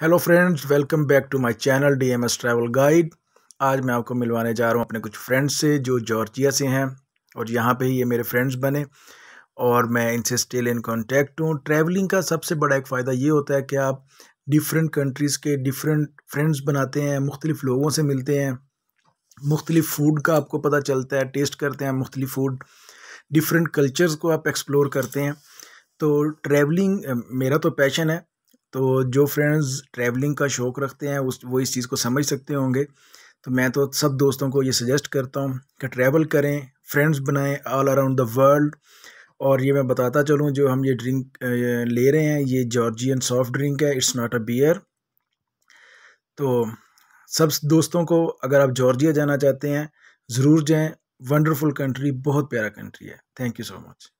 hello friends welcome back to my channel DMS travel guide आज मैं आपको मिलवाने जा रहा हूँ अपने कुछ फ्रेंड्स से जो जॉर्जिया से हैं और यहाँ पे ही ये मेरे फ्रेंड्स बने और मैं इनसे स्टिल इन कांटेक्ट हूँ ट्रैवलिंग का सबसे बड़ा एक फ़ायदा ये होता है कि आप डिफरेंट कंट्रीज़ के डिफरेंट फ्रेंड्स बनाते हैं मुख्तलिफ़ लोगों से मिलते हैं मुख्तलिफ फ़ूड का आपको पता चलता है टेस्ट करते हैं मुख्तलिफ फ़ूड डिफरेंट कल्चर्स को आप एक्सप्लोर करते हैं तो ट्रैवलिंग मेरा तो पैशन है तो जो फ्रेंड्स ट्रैवलिंग का शौक़ रखते हैं उस वो इस चीज़ को समझ सकते होंगे तो मैं तो सब दोस्तों को ये सजेस्ट करता हूँ कि ट्रैवल करें फ्रेंड्स बनाएं ऑल अराउंड द वर्ल्ड और ये मैं बताता चलूँ जो हम ये ड्रिंक ले रहे हैं ये जॉर्जियन सॉफ्ट ड्रिंक है इट्स नॉट अ बियर तो सब दोस्तों को अगर आप जॉर्जिया जाना चाहते हैं ज़रूर जाएँ वंडरफुल कंट्री बहुत प्यारा कंट्री है थैंक यू सो मच